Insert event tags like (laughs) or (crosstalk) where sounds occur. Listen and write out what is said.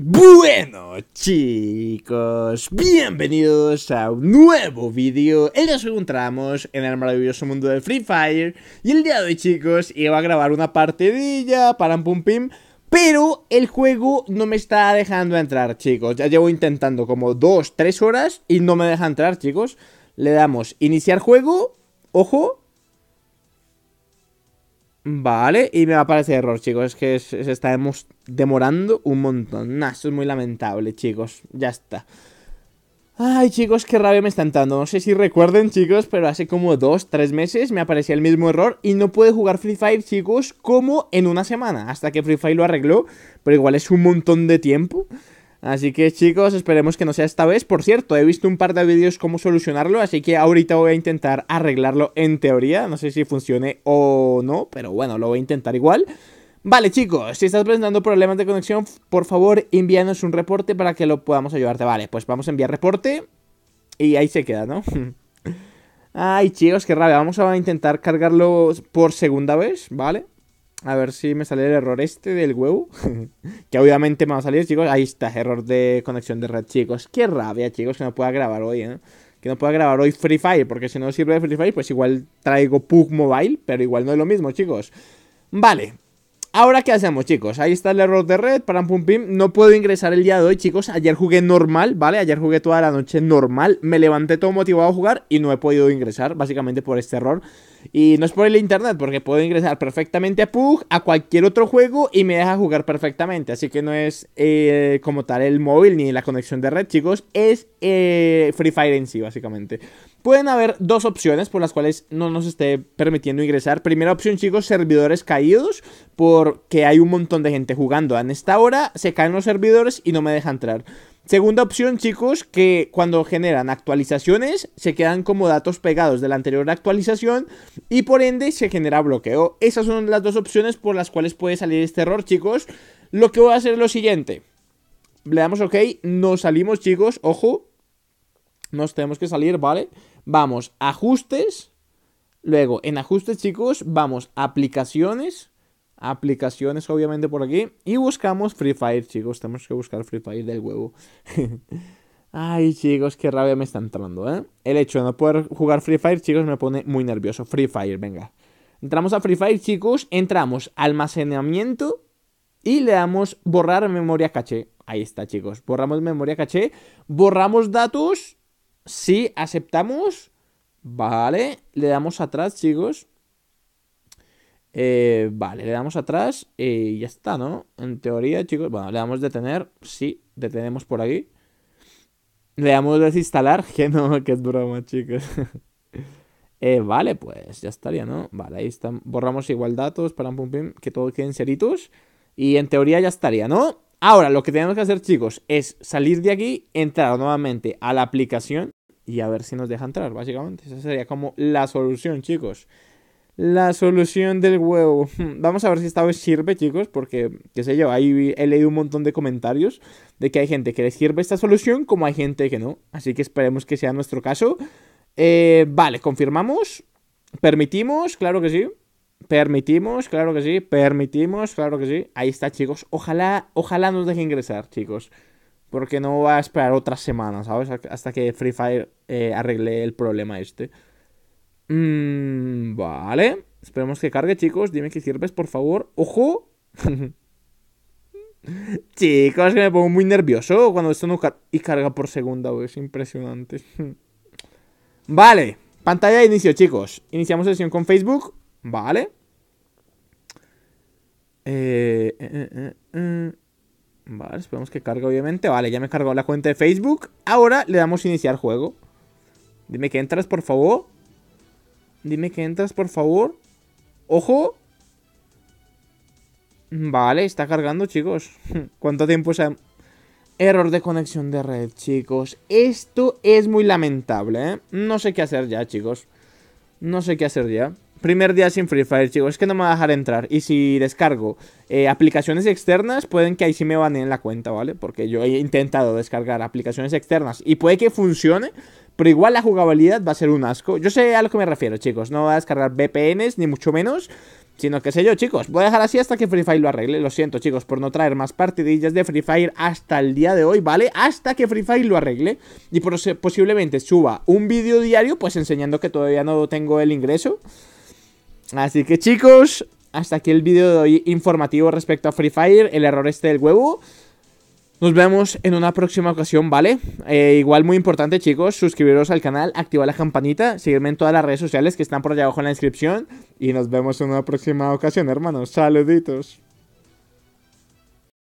Bueno chicos, bienvenidos a un nuevo vídeo el que nos encontramos en el maravilloso mundo del Free Fire Y el día de hoy chicos, iba a grabar una partidilla, para pum pim Pero el juego no me está dejando entrar chicos Ya llevo intentando como 2, 3 horas y no me deja entrar chicos Le damos iniciar juego, ojo Vale, y me va a aparecer error, chicos. Es que se está demorando un montón. Nah, esto es muy lamentable, chicos. Ya está. Ay, chicos, qué rabia me está dando, No sé si recuerden, chicos, pero hace como dos, tres meses me aparecía el mismo error y no pude jugar Free Fire, chicos, como en una semana. Hasta que Free Fire lo arregló, pero igual es un montón de tiempo. Así que chicos, esperemos que no sea esta vez. Por cierto, he visto un par de vídeos cómo solucionarlo, así que ahorita voy a intentar arreglarlo en teoría. No sé si funcione o no, pero bueno, lo voy a intentar igual. Vale chicos, si estás presentando problemas de conexión, por favor envíanos un reporte para que lo podamos ayudarte. Vale, pues vamos a enviar reporte y ahí se queda, ¿no? (laughs) Ay chicos, qué rabia. Vamos a intentar cargarlo por segunda vez, ¿vale? vale a ver si me sale el error este del huevo. (laughs) que obviamente me va a salir, chicos. Ahí está, error de conexión de red, chicos. Qué rabia, chicos, que no pueda grabar hoy, ¿eh? Que no pueda grabar hoy Free Fire, porque si no sirve de Free Fire, pues igual traigo Pug Mobile, pero igual no es lo mismo, chicos. Vale, Ahora, ¿qué hacemos, chicos? Ahí está el error de red, para pum pim. No puedo ingresar el día de hoy, chicos. Ayer jugué normal, ¿vale? Ayer jugué toda la noche normal. Me levanté todo motivado a jugar y no he podido ingresar, básicamente por este error. Y no es por el internet, porque puedo ingresar perfectamente a Pug, a cualquier otro juego y me deja jugar perfectamente. Así que no es eh, como tal el móvil ni la conexión de red, chicos. Es eh, Free Fire en sí, básicamente. Pueden haber dos opciones por las cuales no nos esté permitiendo ingresar. Primera opción, chicos, servidores caídos, porque hay un montón de gente jugando. En esta hora se caen los servidores y no me deja entrar. Segunda opción, chicos, que cuando generan actualizaciones se quedan como datos pegados de la anterior actualización y por ende se genera bloqueo. Esas son las dos opciones por las cuales puede salir este error, chicos. Lo que voy a hacer es lo siguiente. Le damos OK, nos salimos, chicos, ojo. Nos tenemos que salir, ¿vale? vamos ajustes, luego en ajustes chicos vamos a aplicaciones, aplicaciones obviamente por aquí y buscamos Free Fire chicos, tenemos que buscar Free Fire del huevo. (laughs) Ay chicos, qué rabia me está entrando, ¿eh? El hecho de no poder jugar Free Fire chicos me pone muy nervioso. Free Fire, venga. Entramos a Free Fire chicos, entramos almacenamiento y le damos borrar memoria caché. Ahí está chicos, borramos memoria caché, borramos datos si aceptamos. Vale, le damos atrás, chicos. Eh, vale, le damos atrás y ya está, ¿no? En teoría, chicos. Bueno, le damos detener. Sí, detenemos por aquí. Le damos desinstalar. (laughs) Que no, que es broma, chicos. (laughs) Eh, vale, pues ya estaría, ¿no? Vale, ahí está. Borramos igual datos, para que todo queden seritos. Y en teoría ya estaría, ¿no? Ahora, lo que tenemos que hacer, chicos, es salir de aquí, entrar nuevamente a la aplicación y a ver si nos deja entrar, básicamente. Esa sería como la solución, chicos. La solución del huevo. (laughs) Vamos a ver si esta vez sirve, chicos, porque, qué sé yo, ahí he leído un montón de comentarios de que hay gente que le sirve esta solución como hay gente que no. Así que esperemos que sea nuestro caso. Eh, vale, confirmamos. Permitimos, claro que sí. Permitimos, claro que sí. Permitimos, claro que sí. Ahí está, chicos. Ojalá, ojalá nos deje ingresar, chicos. Porque no voy a esperar otras semanas, ¿sabes? Hasta que Free Fire eh, arregle el problema este. Mm, vale. Esperemos que cargue, chicos. Dime que sirves, por favor. ¡Ojo! (laughs) chicos, que me pongo muy nervioso cuando esto no carga. Y carga por segunda, vez. Es impresionante. (laughs) vale. Pantalla de inicio, chicos. Iniciamos sesión con Facebook. Vale. eh, eh. eh. eh, eh. Vale, esperemos que cargue, obviamente. Vale, ya me cargó la cuenta de Facebook. Ahora le damos iniciar juego. Dime que entras, por favor. Dime que entras, por favor. ¡Ojo! Vale, está cargando, chicos. (laughs) ¿Cuánto tiempo se Error de conexión de red, chicos. Esto es muy lamentable, ¿eh? No sé qué hacer ya, chicos. No sé qué hacer ya. Primer día sin Free Fire, chicos, es que no me va a dejar entrar. Y si descargo eh, aplicaciones externas, pueden que ahí sí me en la cuenta, ¿vale? Porque yo he intentado descargar aplicaciones externas y puede que funcione, pero igual la jugabilidad va a ser un asco. Yo sé a lo que me refiero, chicos, no voy a descargar VPNs, ni mucho menos, sino que sé yo, chicos. Voy a dejar así hasta que Free Fire lo arregle. Lo siento, chicos, por no traer más partidillas de Free Fire hasta el día de hoy, ¿vale? Hasta que Free Fire lo arregle y posiblemente suba un vídeo diario, pues enseñando que todavía no tengo el ingreso. Así que chicos, hasta aquí el vídeo de hoy informativo respecto a Free Fire, el error este del huevo. Nos vemos en una próxima ocasión, ¿vale? Eh, igual muy importante, chicos, suscribiros al canal, activar la campanita, seguirme en todas las redes sociales que están por allá abajo en la descripción. Y nos vemos en una próxima ocasión, hermanos. Saluditos.